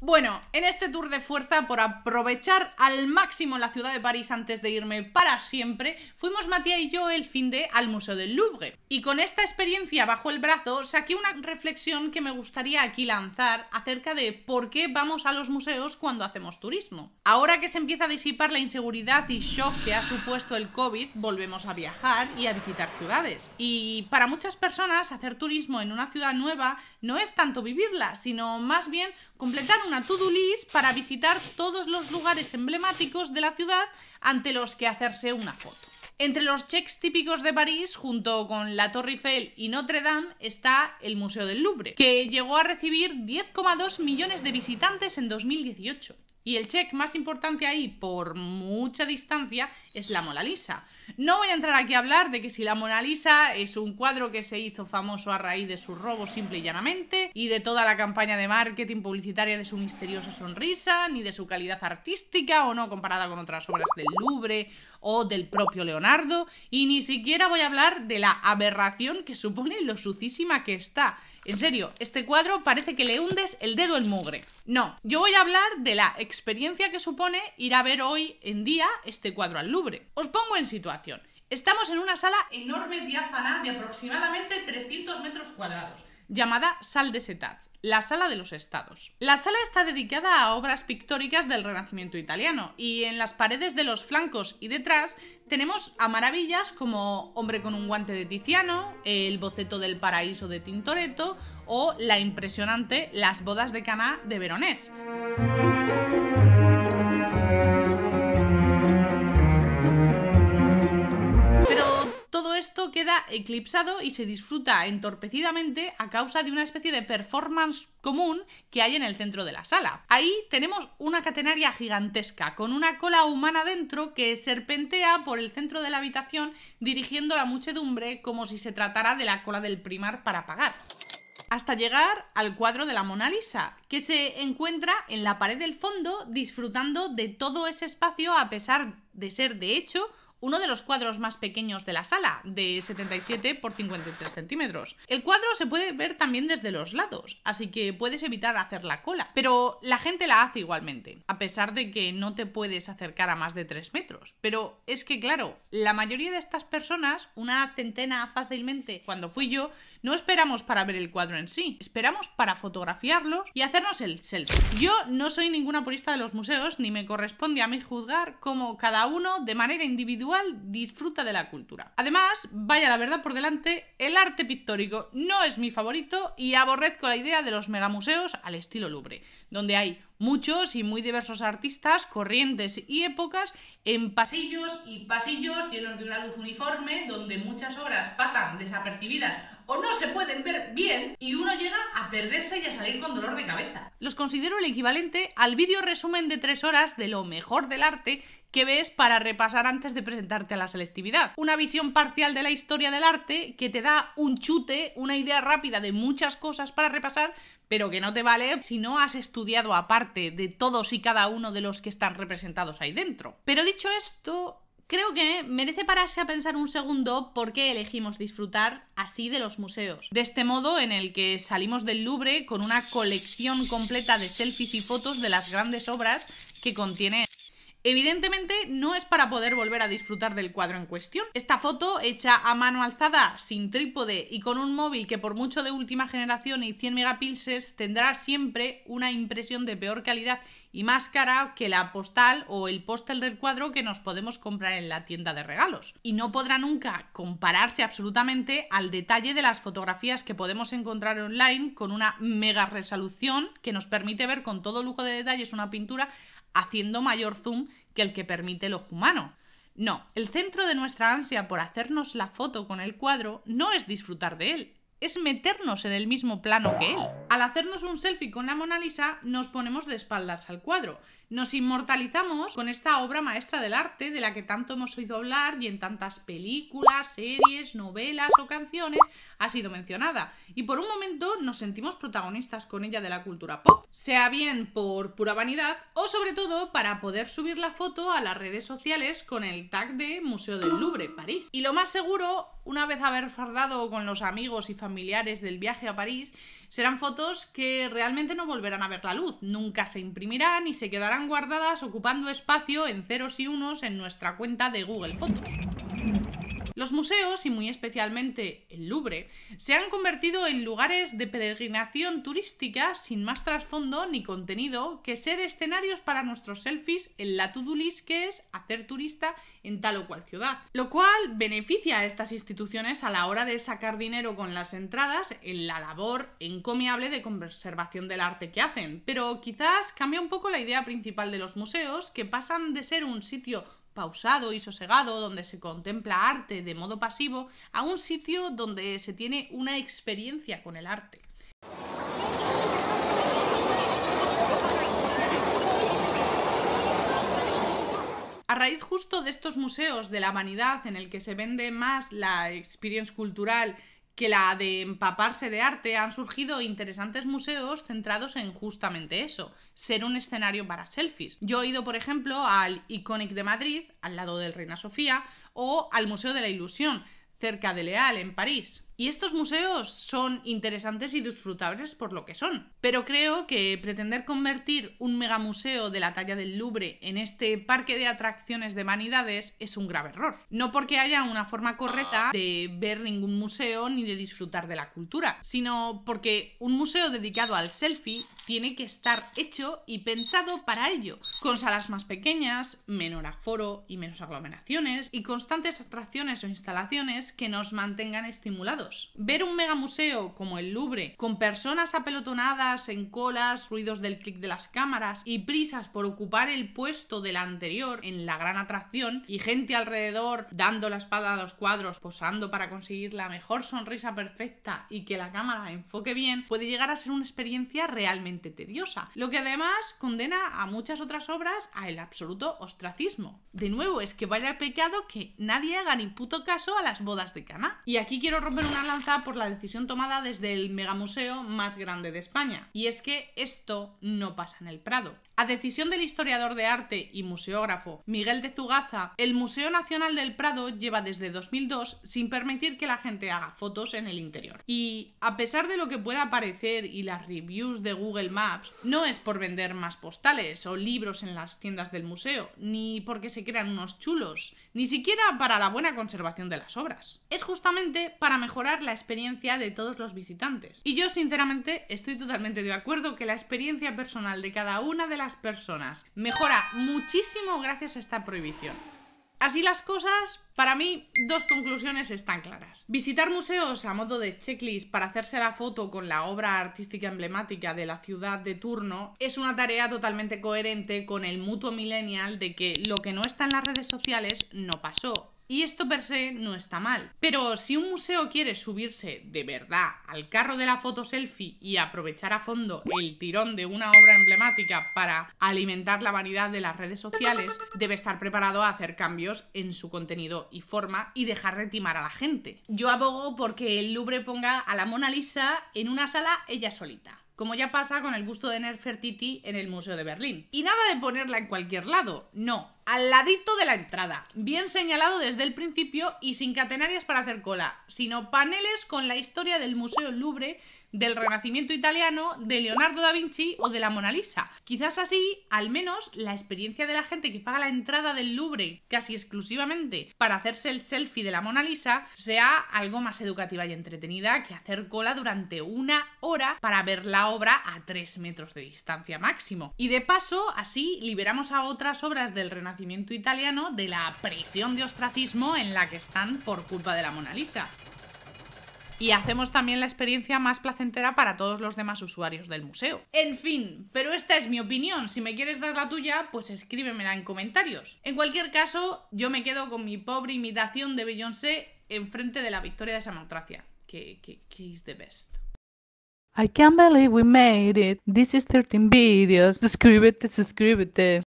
Bueno, en este tour de fuerza por aprovechar al máximo la ciudad de París antes de irme para siempre, fuimos Matías y yo el fin de al Museo del Louvre. Y con esta experiencia bajo el brazo, saqué una reflexión que me gustaría aquí lanzar acerca de por qué vamos a los museos cuando hacemos turismo. Ahora que se empieza a disipar la inseguridad y shock que ha supuesto el COVID, volvemos a viajar y a visitar ciudades. Y para muchas personas, hacer turismo en una ciudad nueva no es tanto vivirla, sino más bien completar un una to-do list para visitar todos los lugares emblemáticos de la ciudad ante los que hacerse una foto. Entre los cheques típicos de París, junto con la Torre Eiffel y Notre Dame, está el Museo del Louvre, que llegó a recibir 10,2 millones de visitantes en 2018. Y el check más importante ahí, por mucha distancia, es la Mola Lisa, no voy a entrar aquí a hablar de que si la Mona Lisa es un cuadro que se hizo famoso a raíz de su robo simple y llanamente, y de toda la campaña de marketing publicitaria de su misteriosa sonrisa, ni de su calidad artística o no comparada con otras obras del Louvre o del propio Leonardo, y ni siquiera voy a hablar de la aberración que supone lo sucísima que está. En serio, este cuadro parece que le hundes el dedo en mugre. No, yo voy a hablar de la experiencia que supone ir a ver hoy en día este cuadro al Louvre. Os pongo en situación. Estamos en una sala enorme diáfana de aproximadamente 300 metros cuadrados, llamada Sal de Setat, la Sala de los Estados. La sala está dedicada a obras pictóricas del Renacimiento italiano y en las paredes de los flancos y detrás tenemos a maravillas como Hombre con un guante de Tiziano, El boceto del paraíso de Tintoretto o la impresionante Las bodas de Caná de Veronés. eclipsado y se disfruta entorpecidamente a causa de una especie de performance común que hay en el centro de la sala. Ahí tenemos una catenaria gigantesca con una cola humana dentro que serpentea por el centro de la habitación dirigiendo la muchedumbre como si se tratara de la cola del primar para pagar hasta llegar al cuadro de la Mona Lisa, que se encuentra en la pared del fondo disfrutando de todo ese espacio a pesar de ser de hecho uno de los cuadros más pequeños de la sala, de 77 por 53 centímetros. El cuadro se puede ver también desde los lados, así que puedes evitar hacer la cola, pero la gente la hace igualmente, a pesar de que no te puedes acercar a más de 3 metros. Pero es que claro, la mayoría de estas personas, una centena fácilmente, cuando fui yo, no esperamos para ver el cuadro en sí, esperamos para fotografiarlos y hacernos el selfie. Yo no soy ninguna purista de los museos, ni me corresponde a mí juzgar cómo cada uno de manera individual disfruta de la cultura. Además, vaya la verdad por delante, el arte pictórico no es mi favorito y aborrezco la idea de los megamuseos al estilo Louvre, donde hay muchos y muy diversos artistas, corrientes y épocas, en pasillos y pasillos llenos de una luz uniforme, donde muchas obras pasan desapercibidas o no se pueden ver bien y uno llega a perderse y a salir con dolor de cabeza. Los considero el equivalente al vídeo resumen de tres horas de lo mejor del arte que ves para repasar antes de presentarte a la selectividad. Una visión parcial de la historia del arte que te da un chute, una idea rápida de muchas cosas para repasar, pero que no te vale si no has estudiado aparte de todos y cada uno de los que están representados ahí dentro. Pero dicho esto, Creo que merece pararse a pensar un segundo por qué elegimos disfrutar así de los museos. De este modo en el que salimos del Louvre con una colección completa de selfies y fotos de las grandes obras que contiene Evidentemente no es para poder volver a disfrutar del cuadro en cuestión. Esta foto, hecha a mano alzada, sin trípode y con un móvil que por mucho de última generación y 100 megapíxeles, tendrá siempre una impresión de peor calidad y más cara que la postal o el póster del cuadro que nos podemos comprar en la tienda de regalos. Y no podrá nunca compararse absolutamente al detalle de las fotografías que podemos encontrar online con una mega resolución que nos permite ver con todo lujo de detalles una pintura haciendo mayor zoom que el que permite el ojo humano. No, el centro de nuestra ansia por hacernos la foto con el cuadro no es disfrutar de él, es meternos en el mismo plano que él. Al hacernos un selfie con la Mona Lisa, nos ponemos de espaldas al cuadro. Nos inmortalizamos con esta obra maestra del arte de la que tanto hemos oído hablar y en tantas películas, series, novelas o canciones ha sido mencionada. Y por un momento nos sentimos protagonistas con ella de la cultura pop, sea bien por pura vanidad o sobre todo para poder subir la foto a las redes sociales con el tag de Museo del Louvre, París. Y lo más seguro una vez haber fardado con los amigos y familiares del viaje a París, serán fotos que realmente no volverán a ver la luz, nunca se imprimirán y se quedarán guardadas ocupando espacio en ceros y unos en nuestra cuenta de Google Fotos. Los museos, y muy especialmente el Louvre, se han convertido en lugares de peregrinación turística sin más trasfondo ni contenido que ser escenarios para nuestros selfies en la to que es hacer turista en tal o cual ciudad. Lo cual beneficia a estas instituciones a la hora de sacar dinero con las entradas en la labor encomiable de conservación del arte que hacen. Pero quizás cambia un poco la idea principal de los museos, que pasan de ser un sitio pausado y sosegado, donde se contempla arte de modo pasivo, a un sitio donde se tiene una experiencia con el arte. A raíz justo de estos museos de la vanidad en el que se vende más la experience cultural que la de empaparse de arte han surgido interesantes museos centrados en justamente eso, ser un escenario para selfies. Yo he ido, por ejemplo, al Iconic de Madrid, al lado del Reina Sofía, o al Museo de la Ilusión, cerca de Leal, en París. Y estos museos son interesantes y disfrutables por lo que son. Pero creo que pretender convertir un megamuseo de la talla del Louvre en este parque de atracciones de vanidades es un grave error. No porque haya una forma correcta de ver ningún museo ni de disfrutar de la cultura, sino porque un museo dedicado al selfie tiene que estar hecho y pensado para ello, con salas más pequeñas, menor aforo y menos aglomeraciones, y constantes atracciones o instalaciones que nos mantengan estimulados Ver un mega museo como el Louvre, con personas apelotonadas en colas, ruidos del clic de las cámaras y prisas por ocupar el puesto del anterior en la gran atracción y gente alrededor dando la espada a los cuadros, posando para conseguir la mejor sonrisa perfecta y que la cámara enfoque bien, puede llegar a ser una experiencia realmente tediosa, lo que además condena a muchas otras obras al absoluto ostracismo. De nuevo, es que vaya pecado que nadie haga ni puto caso a las bodas de Cana. Y aquí quiero romper una lanzada por la decisión tomada desde el megamuseo más grande de España. Y es que esto no pasa en el Prado. A decisión del historiador de arte y museógrafo Miguel de Zugaza, el Museo Nacional del Prado lleva desde 2002 sin permitir que la gente haga fotos en el interior. Y a pesar de lo que pueda parecer y las reviews de Google Maps, no es por vender más postales o libros en las tiendas del museo, ni porque se crean unos chulos, ni siquiera para la buena conservación de las obras. Es justamente para mejorar la experiencia de todos los visitantes. Y yo sinceramente estoy totalmente de acuerdo que la experiencia personal de cada una de las personas mejora muchísimo gracias a esta prohibición. Así las cosas, para mí dos conclusiones están claras. Visitar museos a modo de checklist para hacerse la foto con la obra artística emblemática de la ciudad de turno es una tarea totalmente coherente con el mutuo millennial de que lo que no está en las redes sociales no pasó y esto per se no está mal. Pero si un museo quiere subirse de verdad al carro de la foto selfie y aprovechar a fondo el tirón de una obra emblemática para alimentar la vanidad de las redes sociales, debe estar preparado a hacer cambios en su contenido y forma y dejar de timar a la gente. Yo abogo porque el Louvre ponga a la Mona Lisa en una sala ella solita como ya pasa con el busto de Nefertiti en el Museo de Berlín. Y nada de ponerla en cualquier lado, no, al ladito de la entrada, bien señalado desde el principio y sin catenarias para hacer cola, sino paneles con la historia del Museo Louvre, del Renacimiento italiano, de Leonardo da Vinci o de la Mona Lisa. Quizás así, al menos, la experiencia de la gente que paga la entrada del Louvre casi exclusivamente para hacerse el selfie de la Mona Lisa sea algo más educativa y entretenida que hacer cola durante una hora para ver la obra a tres metros de distancia máximo. Y de paso, así liberamos a otras obras del Renacimiento italiano de la prisión de ostracismo en la que están por culpa de la Mona Lisa. Y hacemos también la experiencia más placentera para todos los demás usuarios del museo. En fin, pero esta es mi opinión. Si me quieres dar la tuya, pues escríbemela en comentarios. En cualquier caso, yo me quedo con mi pobre imitación de Beyoncé enfrente de la victoria de Samotracia, que, que, que is the best. we made it. This is 13 videos. Suscríbete, suscríbete.